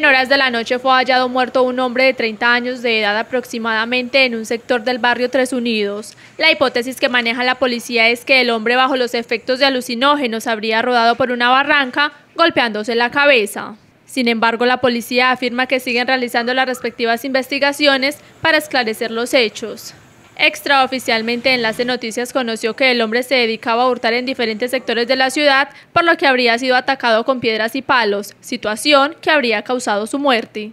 En horas de la noche fue hallado muerto un hombre de 30 años de edad aproximadamente en un sector del barrio Tres Unidos. La hipótesis que maneja la policía es que el hombre bajo los efectos de alucinógenos habría rodado por una barranca golpeándose la cabeza. Sin embargo, la policía afirma que siguen realizando las respectivas investigaciones para esclarecer los hechos. Extraoficialmente Enlace Noticias conoció que el hombre se dedicaba a hurtar en diferentes sectores de la ciudad, por lo que habría sido atacado con piedras y palos, situación que habría causado su muerte.